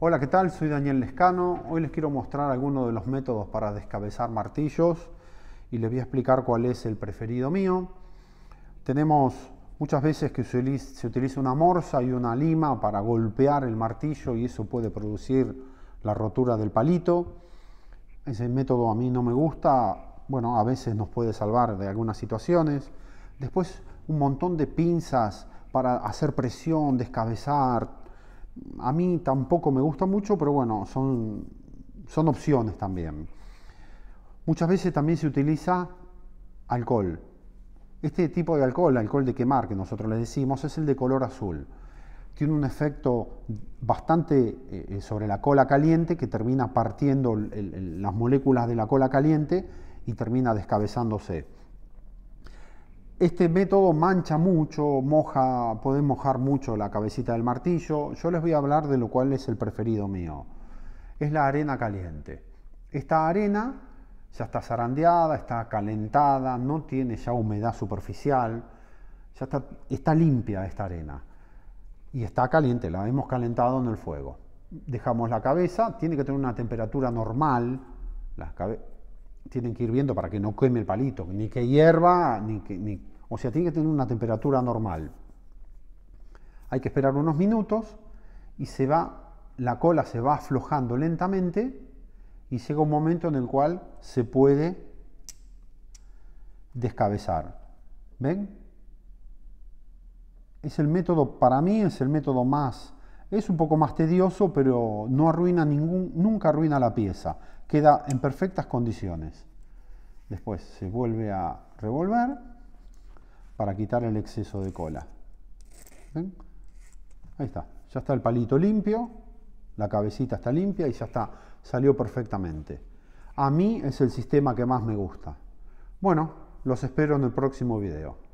Hola, ¿qué tal? Soy Daniel Lescano. Hoy les quiero mostrar algunos de los métodos para descabezar martillos y les voy a explicar cuál es el preferido mío. Tenemos muchas veces que se utiliza una morsa y una lima para golpear el martillo y eso puede producir la rotura del palito. Ese método a mí no me gusta. Bueno, a veces nos puede salvar de algunas situaciones. Después un montón de pinzas para hacer presión, descabezar, a mí tampoco me gusta mucho, pero bueno, son, opciones también. Muchas veces también se utiliza alcohol. Este tipo de alcohol, alcohol de quemar que nosotros le decimos, es el de color azul. Tiene un efecto bastante eh, eh, sobre la cola caliente que termina partiendo las moléculas de la cola caliente y termina descabezándose. Este método mancha mucho, moja, puede mojar mucho la cabecita del martillo. Yo les voy a hablar de lo cual es el preferido mío. Es la arena caliente. Esta arena ya está zarandeada, está calentada, no tiene ya humedad superficial, ya está, está limpia esta arena. Y está caliente, la hemos calentado en el fuego. Dejamos la cabeza, tiene que tener una temperatura normal tienen que ir viendo para que no queme el palito, ni que hierva, ni que... o sea, tiene que tener una temperatura normal. Hay que esperar unos minutos y se va, la cola se va aflojando lentamente y llega un momento en el cual se puede descabezar. ¿Ven? Es el método, para mí es el método más, es un poco más tedioso, pero no arruina ningún, nunca arruina la pieza queda en perfectas condiciones. Después se vuelve a revolver para quitar el exceso de cola. Ahí está, ya está el palito limpio, la cabecita está limpia y ya está, salió perfectamente. A mí es el sistema que más me gusta. Bueno, los espero en el próximo video.